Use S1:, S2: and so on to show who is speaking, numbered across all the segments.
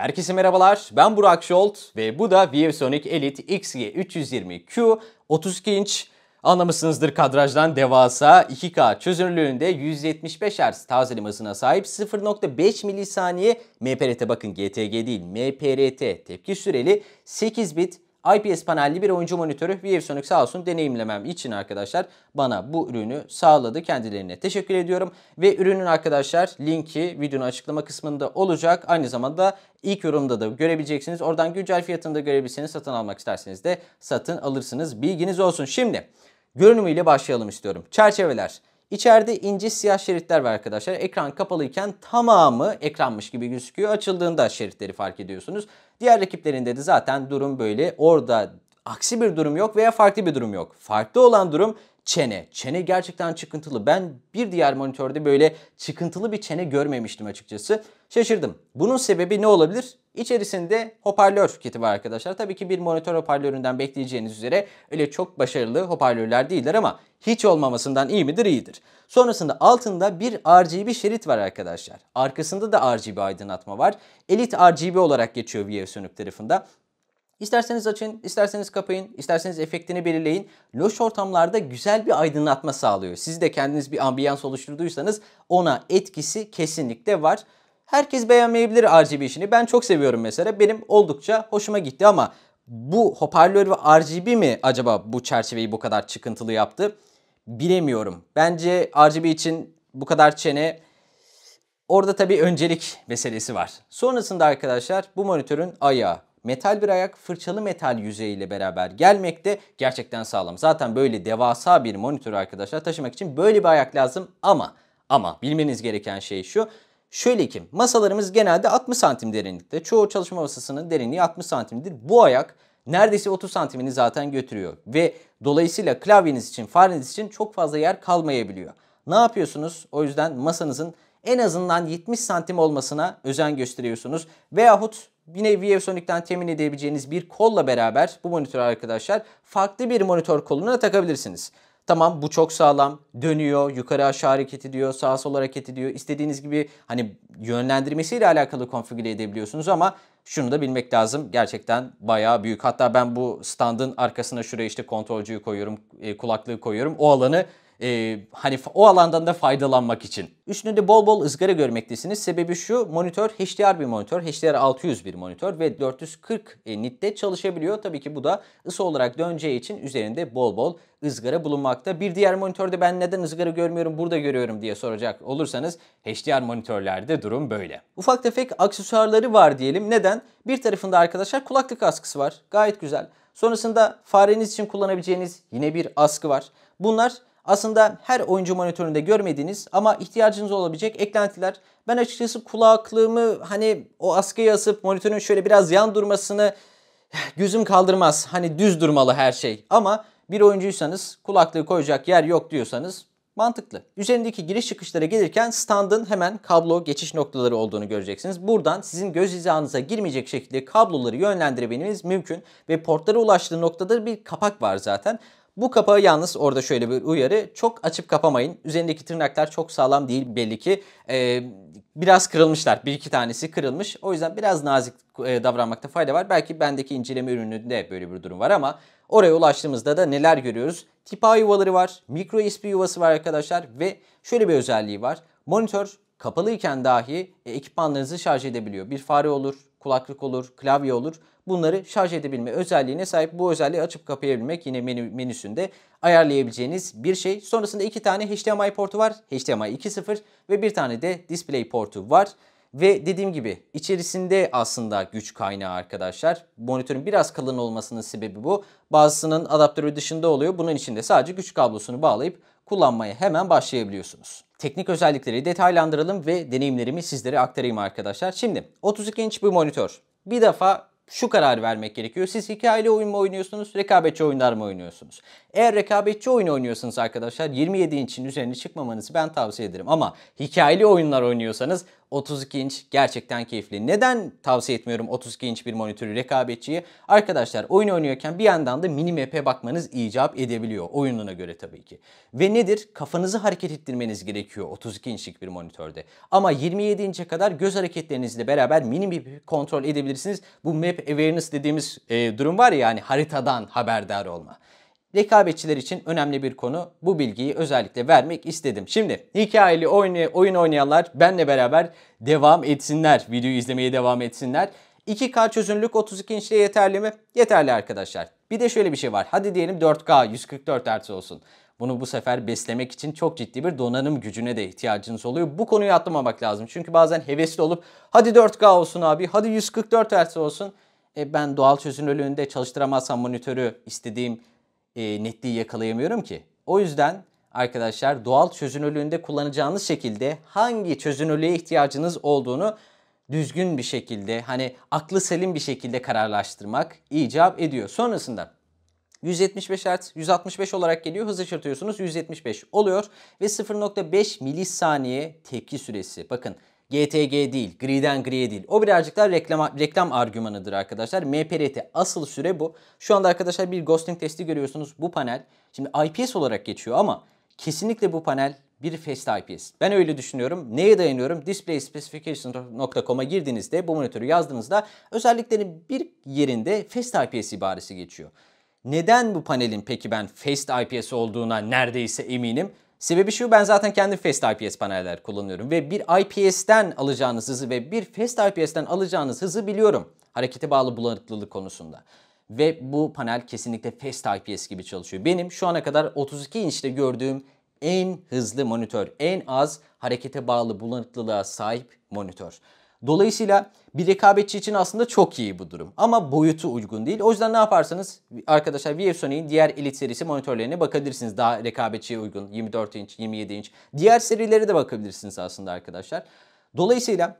S1: Herkese merhabalar, ben Burak Şolt ve bu da ViewSonic Elite XG320Q 32 inç Anlamışsınızdır kadrajdan devasa 2K çözünürlüğünde 175 Hz tazeleme hızına sahip 0.5 milisaniye MPRT bakın GTG değil MPRT tepki süreli 8 bit IPS panelli bir oyuncu monitörü ViewSonic sağ olsun deneyimlemem için arkadaşlar bana bu ürünü sağladı. Kendilerine teşekkür ediyorum. Ve ürünün arkadaşlar linki videonun açıklama kısmında olacak. Aynı zamanda ilk yorumda da görebileceksiniz. Oradan güncel fiyatını da görebilirsiniz. Satın almak isterseniz de satın alırsınız. Bilginiz olsun. Şimdi görünümüyle başlayalım istiyorum. Çerçeveler. İçeride ince siyah şeritler var arkadaşlar. Ekran kapalıyken tamamı ekranmış gibi gözüküyor. Açıldığında şeritleri fark ediyorsunuz. Diğer rakiplerinde de zaten durum böyle. Orada aksi bir durum yok veya farklı bir durum yok. Farklı olan durum çene. Çene gerçekten çıkıntılı. Ben bir diğer monitörde böyle çıkıntılı bir çene görmemiştim açıkçası. Şaşırdım. Bunun sebebi ne olabilir? İçerisinde hoparlör kiti var arkadaşlar. Tabii ki bir monitör hoparlöründen bekleyeceğiniz üzere öyle çok başarılı hoparlörler değiller ama hiç olmamasından iyi midir iyidir. Sonrasında altında bir RGB şerit var arkadaşlar. Arkasında da RGB aydınlatma var. Elite RGB olarak geçiyor VF Sönük tarafında. İsterseniz açın, isterseniz kapayın, isterseniz efektini belirleyin. Loş ortamlarda güzel bir aydınlatma sağlıyor. Siz de kendiniz bir ambiyans oluşturduysanız ona etkisi kesinlikle var. Herkes beğenmeyebilir RGB işini. Ben çok seviyorum mesela. Benim oldukça hoşuma gitti ama bu hoparlör ve RGB mi acaba bu çerçeveyi bu kadar çıkıntılı yaptı? Bilemiyorum. Bence RGB için bu kadar çene orada tabii öncelik meselesi var. Sonrasında arkadaşlar bu monitörün ayağı metal bir ayak fırçalı metal yüzeyiyle beraber gelmekte gerçekten sağlam. Zaten böyle devasa bir monitörü arkadaşlar taşımak için böyle bir ayak lazım ama ama bilmeniz gereken şey şu. Şöyle ki masalarımız genelde 60 santim derinlikte. Çoğu çalışma masasının derinliği 60 santimdir. Bu ayak neredeyse 30 santimini zaten götürüyor. Ve dolayısıyla klavyeniz için, fareniz için çok fazla yer kalmayabiliyor. Ne yapıyorsunuz? O yüzden masanızın en azından 70 santim olmasına özen gösteriyorsunuz. Veyahut bir nevi Evsonic'ten temin edebileceğiniz bir kolla beraber bu monitörü arkadaşlar farklı bir monitör koluna takabilirsiniz. Tamam bu çok sağlam. Dönüyor, yukarı aşağı hareket ediyor, sağa sola hareket ediyor. istediğiniz gibi hani yönlendirmesiyle alakalı konfigüre edebiliyorsunuz ama şunu da bilmek lazım. Gerçekten bayağı büyük. Hatta ben bu standın arkasına şuraya işte kontrolcüyü koyuyorum, e, kulaklığı koyuyorum. O alanı e, hani o alandan da faydalanmak için. Üstünde bol bol ızgara görmektesiniz. Sebebi şu monitör HDR bir monitör. HDR 600 bir monitör ve 440 e, nitte çalışabiliyor. Tabii ki bu da ısı olarak döneceği için üzerinde bol bol ızgara bulunmakta. Bir diğer monitörde ben neden ızgara görmüyorum burada görüyorum diye soracak olursanız HDR monitörlerde durum böyle. Ufak tefek aksesuarları var diyelim. Neden? Bir tarafında arkadaşlar kulaklık askısı var. Gayet güzel. Sonrasında fareniz için kullanabileceğiniz yine bir askı var. Bunlar aslında her oyuncu monitöründe görmediğiniz ama ihtiyacınız olabilecek eklentiler. Ben açıkçası kulaklığımı hani o askıya asıp monitörün şöyle biraz yan durmasını gözüm kaldırmaz. Hani düz durmalı her şey. Ama bir oyuncuysanız kulaklığı koyacak yer yok diyorsanız mantıklı. Üzerindeki giriş çıkışlara gelirken standın hemen kablo geçiş noktaları olduğunu göreceksiniz. Buradan sizin göz hizanıza girmeyecek şekilde kabloları yönlendirebilmeniz mümkün ve portlara ulaştığı noktada bir kapak var zaten. Bu kapağı yalnız orada şöyle bir uyarı. Çok açıp kapamayın. Üzerindeki tırnaklar çok sağlam değil belli ki. Ee, biraz kırılmışlar. Bir iki tanesi kırılmış. O yüzden biraz nazik e, davranmakta fayda var. Belki bendeki inceleme ürününde böyle bir durum var ama oraya ulaştığımızda da neler görüyoruz? Tipa yuvaları var. Mikro USB yuvası var arkadaşlar ve şöyle bir özelliği var. Monitör kapalıyken dahi e, ekipmanlarınızı şarj edebiliyor. Bir fare olur, kulaklık olur, klavye olur. Bunları şarj edebilme özelliğine sahip. Bu özelliği açıp kapayabilmek yine menü, menüsünde ayarlayabileceğiniz bir şey. Sonrasında iki tane HDMI portu var. HDMI 2.0 ve bir tane de display portu var. Ve dediğim gibi içerisinde aslında güç kaynağı arkadaşlar. Monitörün biraz kalın olmasının sebebi bu. Bazısının adaptörü dışında oluyor. Bunun için de sadece güç kablosunu bağlayıp kullanmaya hemen başlayabiliyorsunuz. Teknik özellikleri detaylandıralım ve deneyimlerimi sizlere aktarayım arkadaşlar. Şimdi 32 inç bir monitör. Bir defa şu karar vermek gerekiyor. Siz hikayeli oyun mu oynuyorsunuz, rekabetçi oyunlar mı oynuyorsunuz? Eğer rekabetçi oyun oynuyorsanız arkadaşlar 27 inçin üzerine çıkmamanızı ben tavsiye ederim. Ama hikayeli oyunlar oynuyorsanız 32 inç gerçekten keyifli. Neden tavsiye etmiyorum 32 inç bir monitörü rekabetçiyi? Arkadaşlar oyun oynuyorken bir yandan da mini map'e bakmanız icap edebiliyor. Oyununa göre tabii ki. Ve nedir? Kafanızı hareket ettirmeniz gerekiyor 32 inçlik bir monitörde. Ama 27 inçe kadar göz hareketlerinizle beraber mini map'i kontrol edebilirsiniz. Bu map awareness dediğimiz e, durum var ya yani haritadan haberdar olma rekabetçiler için önemli bir konu. Bu bilgiyi özellikle vermek istedim. Şimdi hikayeli oyun, oyun oynayanlar benle beraber devam etsinler. Videoyu izlemeye devam etsinler. 2K çözünürlük 32 inçte yeterli mi? Yeterli arkadaşlar. Bir de şöyle bir şey var. Hadi diyelim 4K 144 Hz olsun. Bunu bu sefer beslemek için çok ciddi bir donanım gücüne de ihtiyacınız oluyor. Bu konuyu atlamamak lazım. Çünkü bazen hevesli olup hadi 4K olsun abi, hadi 144 Hz olsun. E ben doğal çözünürlüğünde çalıştıramazsam monitörü istediğim e, netliği yakalayamıyorum ki. O yüzden arkadaşlar doğal çözünürlüğünde kullanacağınız şekilde hangi çözünürlüğe ihtiyacınız olduğunu düzgün bir şekilde hani aklı selim bir şekilde kararlaştırmak icap ediyor. Sonrasında 175 Hz, 165 olarak geliyor. Hızı çırpıyorsunuz 175 oluyor ve 0.5 milisaniye tepki süresi. Bakın GTG değil, griden griye değil. O birazcık daha reklam, reklam argümanıdır arkadaşlar. MPRT asıl süre bu. Şu anda arkadaşlar bir ghosting testi görüyorsunuz. Bu panel şimdi IPS olarak geçiyor ama kesinlikle bu panel bir Fast IPS. Ben öyle düşünüyorum. Neye dayanıyorum? DisplaySpecification.com'a girdiğinizde bu monitörü yazdığınızda özelliklerin bir yerinde Fast IPS ibaresi geçiyor. Neden bu panelin peki ben Fast IPS olduğuna neredeyse eminim? Sebebi şu ben zaten kendi Fast IPS paneller kullanıyorum ve bir IPS'ten alacağınız hızı ve bir Fast IPS'ten alacağınız hızı biliyorum. Harekete bağlı bulanıklılık konusunda. Ve bu panel kesinlikle Fast IPS gibi çalışıyor. Benim şu ana kadar 32 inçte gördüğüm en hızlı monitör, en az harekete bağlı bulanıklılığa sahip monitör. Dolayısıyla bir rekabetçi için aslında çok iyi bu durum. Ama boyutu uygun değil. O yüzden ne yaparsanız arkadaşlar VF Sony'in diğer Elite serisi monitörlerine bakabilirsiniz. Daha rekabetçiye uygun 24 inç, 27 inç. Diğer serileri de bakabilirsiniz aslında arkadaşlar. Dolayısıyla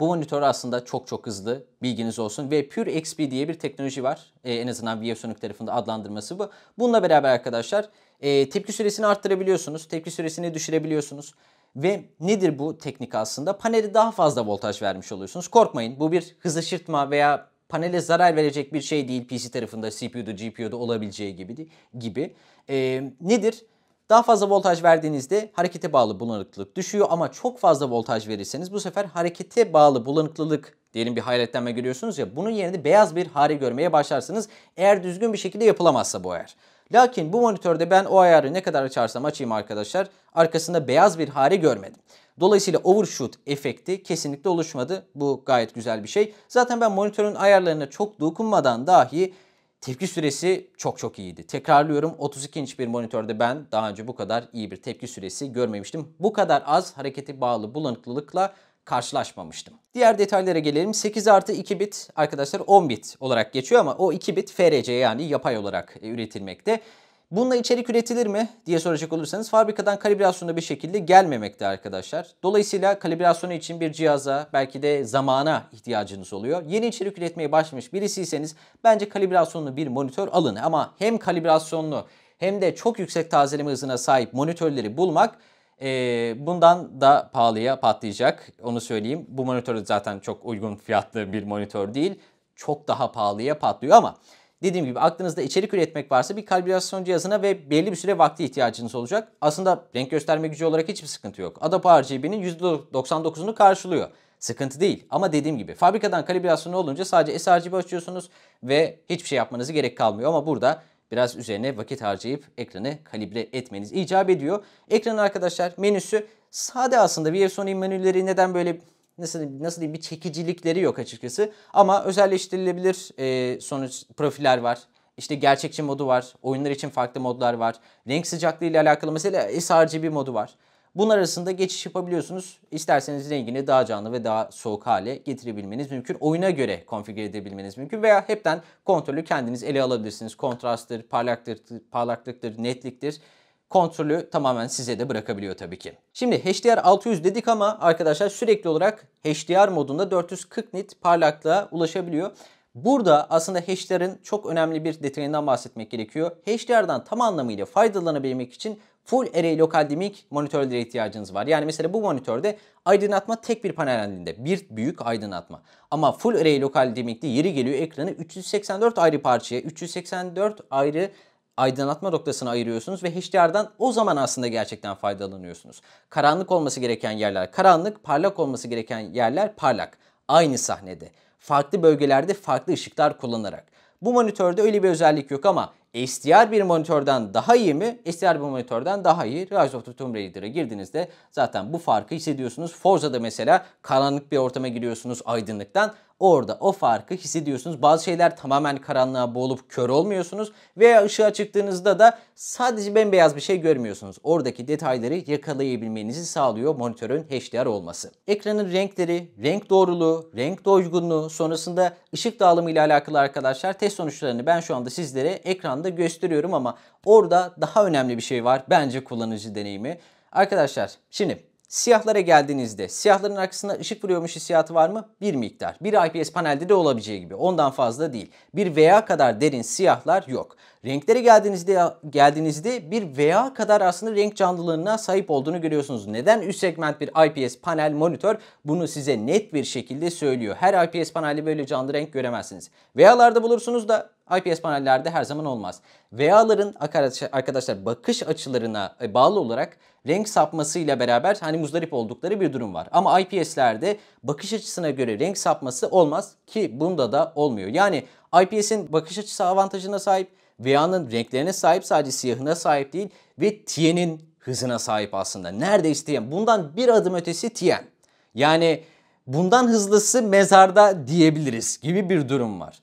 S1: bu monitör aslında çok çok hızlı bilginiz olsun ve Pure XP diye bir teknoloji var. Ee, en azından VFSonic tarafında adlandırması bu. Bununla beraber arkadaşlar e, tepki süresini arttırabiliyorsunuz, tepki süresini düşürebiliyorsunuz. Ve nedir bu teknik aslında? Paneli daha fazla voltaj vermiş oluyorsunuz. Korkmayın bu bir hızlı şırtma veya panele zarar verecek bir şey değil. PC tarafında CPU'da GPU'da olabileceği gibi. gibi. Ee, nedir? Daha fazla voltaj verdiğinizde harekete bağlı bulanıklık düşüyor ama çok fazla voltaj verirseniz bu sefer harekete bağlı bulanıklılık diyelim bir hayretlenme görüyorsunuz ya bunun yerine beyaz bir hare görmeye başlarsınız eğer düzgün bir şekilde yapılamazsa bu eğer. Lakin bu monitörde ben o ayarı ne kadar açarsam açayım arkadaşlar arkasında beyaz bir hare görmedim. Dolayısıyla overshoot efekti kesinlikle oluşmadı. Bu gayet güzel bir şey. Zaten ben monitörün ayarlarına çok dokunmadan dahi tepki süresi çok çok iyiydi. Tekrarlıyorum 32 inç bir monitörde ben daha önce bu kadar iyi bir tepki süresi görmemiştim. Bu kadar az harekete bağlı bulanıklılıkla karşılaşmamıştım. Diğer detaylara gelelim. 8 artı 2 bit arkadaşlar 10 bit olarak geçiyor ama o 2 bit FRC yani yapay olarak e, üretilmekte. Bununla içerik üretilir mi diye soracak olursanız fabrikadan kalibrasyonda bir şekilde gelmemekte arkadaşlar. Dolayısıyla kalibrasyonu için bir cihaza belki de zamana ihtiyacınız oluyor. Yeni içerik üretmeye başlamış birisiyseniz bence kalibrasyonlu bir monitör alın. Ama hem kalibrasyonlu hem de çok yüksek tazeleme hızına sahip monitörleri bulmak e, bundan da pahalıya patlayacak. Onu söyleyeyim. Bu monitör zaten çok uygun fiyatlı bir monitör değil. Çok daha pahalıya patlıyor ama dediğim gibi aklınızda içerik üretmek varsa bir kalibrasyon cihazına ve belli bir süre vakti ihtiyacınız olacak. Aslında renk gösterme gücü olarak hiçbir sıkıntı yok. Adaptive RGB'nin %99'unu karşılıyor. Sıkıntı değil ama dediğim gibi fabrikadan kalibrasyonu olunca sadece sRGB açıyorsunuz ve hiçbir şey yapmanızı gerek kalmıyor. Ama burada biraz üzerine vakit harcayıp ekranı kalibre etmeniz icap ediyor. Ekranın arkadaşlar menüsü sade aslında bir Sony menüleri neden böyle nasıl nasıl diyeyim bir çekicilikleri yok açıkçası. Ama özelleştirilebilir e, sonuç profiller var. İşte gerçekçi modu var. Oyunlar için farklı modlar var. Renk sıcaklığı ile alakalı mesela sRGB modu var. Bunlar arasında geçiş yapabiliyorsunuz. İsterseniz rengini daha canlı ve daha soğuk hale getirebilmeniz mümkün. Oyuna göre konfigüre edebilmeniz mümkün veya hepten kontrolü kendiniz ele alabilirsiniz. Kontrasttır, parlaktır, parlaklıktır, netliktir kontrolü tamamen size de bırakabiliyor tabii ki. Şimdi HDR 600 dedik ama arkadaşlar sürekli olarak HDR modunda 440 nit parlaklığa ulaşabiliyor. Burada aslında HDR'ın çok önemli bir detayından bahsetmek gerekiyor. HDR'dan tam anlamıyla faydalanabilmek için full array dimik monitörlere ihtiyacınız var. Yani mesela bu monitörde aydınlatma tek bir panel halinde. Bir büyük aydınlatma. Ama full array lokaldemikte yeri geliyor ekranı 384 ayrı parçaya, 384 ayrı aydınlatma noktasını ayırıyorsunuz ve HDR'dan o zaman aslında gerçekten faydalanıyorsunuz. Karanlık olması gereken yerler karanlık, parlak olması gereken yerler parlak. Aynı sahnede. Farklı bölgelerde farklı ışıklar kullanarak. Bu monitörde öyle bir özellik yok ama HDR bir monitörden daha iyi mi? HDR bir monitörden daha iyi. Rise of the Tomb Raider'a girdiğinizde zaten bu farkı hissediyorsunuz. Forza'da mesela karanlık bir ortama giriyorsunuz aydınlıktan. Orada o farkı hissediyorsunuz. Bazı şeyler tamamen karanlığa boğulup kör olmuyorsunuz veya ışığa çıktığınızda da sadece bembeyaz bir şey görmüyorsunuz. Oradaki detayları yakalayabilmenizi sağlıyor monitörün HDR olması. Ekranın renkleri, renk doğruluğu, renk doygunluğu, sonrasında ışık dağılımı ile alakalı arkadaşlar test sonuçlarını ben şu anda sizlere ekranda gösteriyorum ama orada daha önemli bir şey var bence kullanıcı deneyimi. Arkadaşlar şimdi Siyahlara geldiğinizde siyahların arkasında ışık vuruyormuş hissiyatı var mı? Bir miktar. Bir IPS panelde de olabileceği gibi. Ondan fazla değil. Bir veya kadar derin siyahlar yok. Renkleri geldiğinizde geldiğinizde bir veya kadar aslında renk canlılığına sahip olduğunu görüyorsunuz. Neden üst segment bir IPS panel monitör bunu size net bir şekilde söylüyor. Her IPS panelde böyle canlı renk göremezsiniz. Veyalarda bulursunuz da IPS panellerde her zaman olmaz. VA'ların arkadaşlar bakış açılarına e, bağlı olarak renk sapmasıyla beraber hani muzdarip oldukları bir durum var. Ama IPS'lerde bakış açısına göre renk sapması olmaz ki bunda da olmuyor. Yani IPS'in bakış açısı avantajına sahip Viyan'ın renklerine sahip sadece siyahına sahip değil ve Tien'in hızına sahip aslında. Neredeyse Tien. Bundan bir adım ötesi Tien. Yani bundan hızlısı mezarda diyebiliriz gibi bir durum var.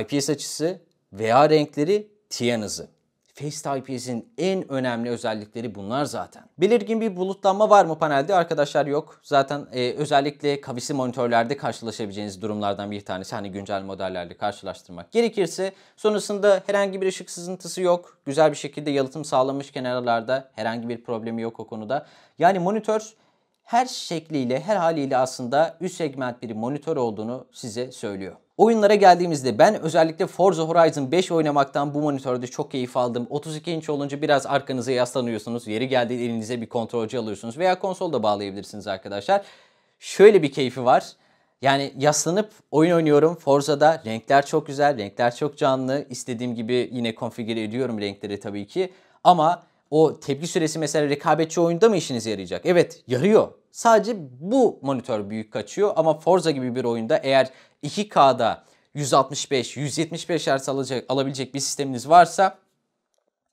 S1: IPS açısı veya renkleri Tien hızı. FaceType-S'in en önemli özellikleri bunlar zaten. Belirgin bir bulutlanma var mı panelde? Arkadaşlar yok. Zaten e, özellikle kavisli monitörlerde karşılaşabileceğiniz durumlardan bir tanesi. Hani güncel modellerle karşılaştırmak gerekirse. Sonrasında herhangi bir ışık sızıntısı yok. Güzel bir şekilde yalıtım sağlamış kenarlarda. Herhangi bir problemi yok o konuda. Yani monitör her şekliyle, her haliyle aslında üst segment bir monitör olduğunu size söylüyor. Oyunlara geldiğimizde ben özellikle Forza Horizon 5 oynamaktan bu monitörde çok keyif aldım. 32 inç olunca biraz arkanıza yaslanıyorsunuz. Yeri geldiği elinize bir kontrolcü alıyorsunuz veya konsolda bağlayabilirsiniz arkadaşlar. Şöyle bir keyfi var. Yani yaslanıp oyun oynuyorum Forza'da. Renkler çok güzel, renkler çok canlı. İstediğim gibi yine konfigüre ediyorum renkleri tabii ki. Ama o tepki süresi mesela rekabetçi oyunda mı işinize yarayacak? Evet yarıyor. Sadece bu monitör büyük kaçıyor ama Forza gibi bir oyunda eğer 2K'da 165, 175 Hz alacak, alabilecek bir sisteminiz varsa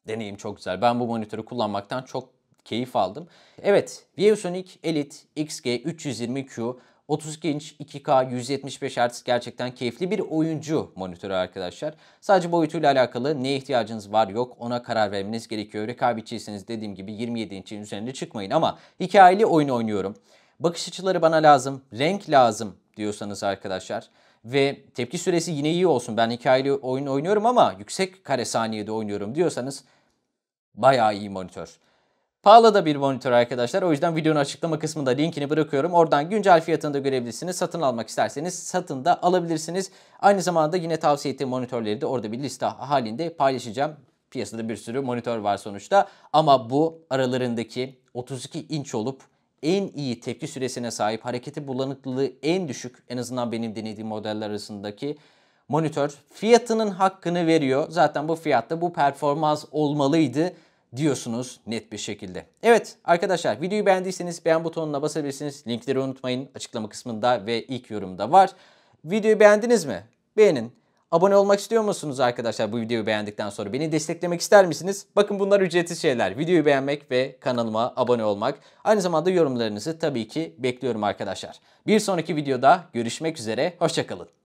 S1: deneyim çok güzel. Ben bu monitörü kullanmaktan çok keyif aldım. Evet, ViewSonic Elite XG320Q 32 inç 2K 175 Hz gerçekten keyifli bir oyuncu monitörü arkadaşlar. Sadece boyutuyla alakalı ne ihtiyacınız var yok ona karar vermeniz gerekiyor. Rekabetçiyseniz dediğim gibi 27 inçin üzerinde çıkmayın ama hikayeli oyun oynuyorum. Bakış açıları bana lazım, renk lazım diyorsanız arkadaşlar ve tepki süresi yine iyi olsun. Ben hikayeli oyun oynuyorum ama yüksek kare saniyede oynuyorum diyorsanız bayağı iyi monitör. Pahalı da bir monitör arkadaşlar. O yüzden videonun açıklama kısmında linkini bırakıyorum. Oradan güncel fiyatını da görebilirsiniz. Satın almak isterseniz satın da alabilirsiniz. Aynı zamanda yine tavsiye ettiğim monitörleri de orada bir liste halinde paylaşacağım. Piyasada bir sürü monitör var sonuçta. Ama bu aralarındaki 32 inç olup en iyi tepki süresine sahip, hareketi bulanıklığı en düşük en azından benim denediğim modeller arasındaki monitör fiyatının hakkını veriyor. Zaten bu fiyatta bu performans olmalıydı diyorsunuz net bir şekilde. Evet arkadaşlar videoyu beğendiyseniz beğen butonuna basabilirsiniz. Linkleri unutmayın açıklama kısmında ve ilk yorumda var. Videoyu beğendiniz mi? Beğenin. Abone olmak istiyor musunuz arkadaşlar bu videoyu beğendikten sonra? Beni desteklemek ister misiniz? Bakın bunlar ücretsiz şeyler. Videoyu beğenmek ve kanalıma abone olmak. Aynı zamanda yorumlarınızı tabii ki bekliyorum arkadaşlar. Bir sonraki videoda görüşmek üzere. Hoşçakalın.